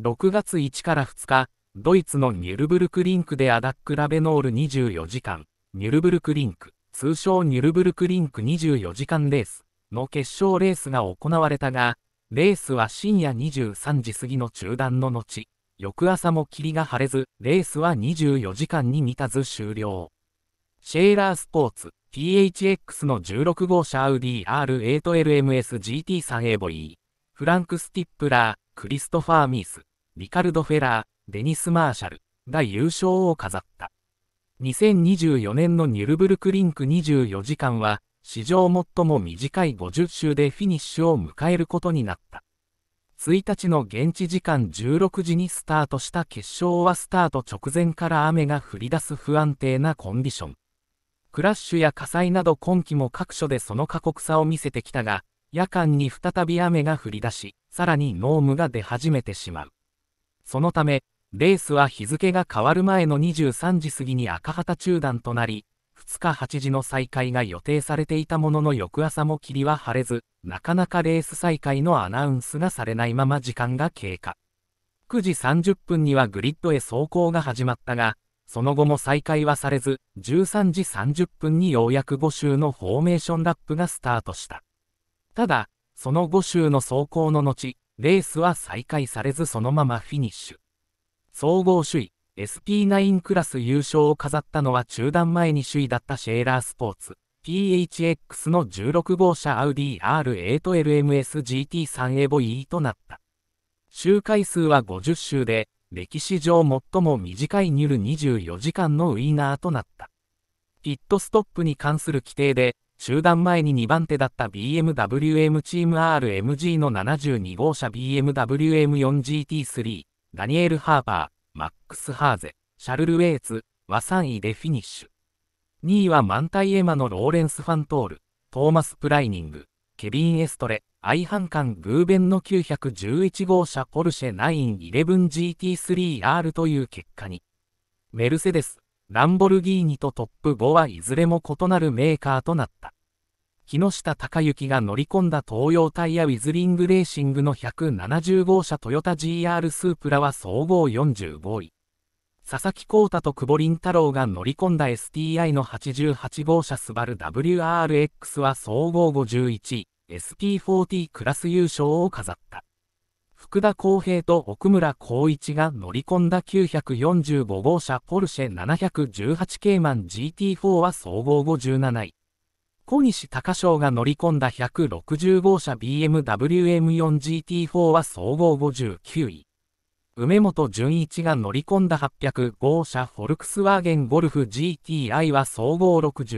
6月1から2日、ドイツのニュルブルクリンクでアダックラベノール24時間、ニュルブルクリンク、通称ニュルブルクリンク24時間レースの決勝レースが行われたが、レースは深夜23時過ぎの中断の後、翌朝も霧が晴れず、レースは24時間に満たず終了。シェーラースポーツ、PHX の16号車アウディ R8LMS GT3 エボイフランク・スティップラー、クリストファー・ミース、リカルド・フェラー、デニス・マーシャルが優勝を飾った。2024年のニュルブルクリンク24時間は、史上最も短い50周でフィニッシュを迎えることになった。1日の現地時間16時にスタートした決勝はスタート直前から雨が降り出す不安定なコンディション。クラッシュや火災など今季も各所でその過酷さを見せてきたが、夜間に再び雨が降り出し、さらに濃霧が出始めてしまう。そのため、レースは日付が変わる前の23時過ぎに赤旗中断となり、2日8時の再開が予定されていたものの翌朝も霧は晴れず、なかなかレース再開のアナウンスがされないまま時間が経過。9時30分にはグリッドへ走行が始まったが、その後も再開はされず、13時30分にようやく5周のフォーメーションラップがスタートした。ただ、その5周の走行の後、レースは再開されずそのままフィニッシュ。総合首位、SP9 クラス優勝を飾ったのは中断前に首位だったシェーラースポーツ、PHX の16号車アウディ R8LMSGT3 エボ E となった。周回数は50周で、歴史上最も短いニュル24時間のウィーナーとなった。ピットストップに関する規定で、集団前に2番手だった BMW M チーム RMG の72号車 BMW M4GT3、ダニエル・ハーパー、マックス・ハーゼ、シャルル・ウェイツは3位でフィニッシュ。2位はマンタイエマのローレンス・ファントール、トーマス・プライニング、ケビン・エストレ、アイハンカン・グーベンの911号車ポルシェ 911GT3R という結果に。メルセデス、ランボルギーニとトップ5はいずれも異なるメーカーとなった。木下隆之が乗り込んだ東洋タイヤウィズリングレーシングの170号車トヨタ GR スープラは総合45位。佐々木浩太と久保林太郎が乗り込んだ STI の88号車スバル WRX は総合51位、SP40 クラス優勝を飾った。福田康平と奥村光一が乗り込んだ945号車ポルシェ718ケマン GT4 は総合57位。小西隆章が乗り込んだ160号車 BMWM4GT4 は総合59位。梅本純一が乗り込んだ800号車フォルクスワーゲンゴルフ GTI は総合60位。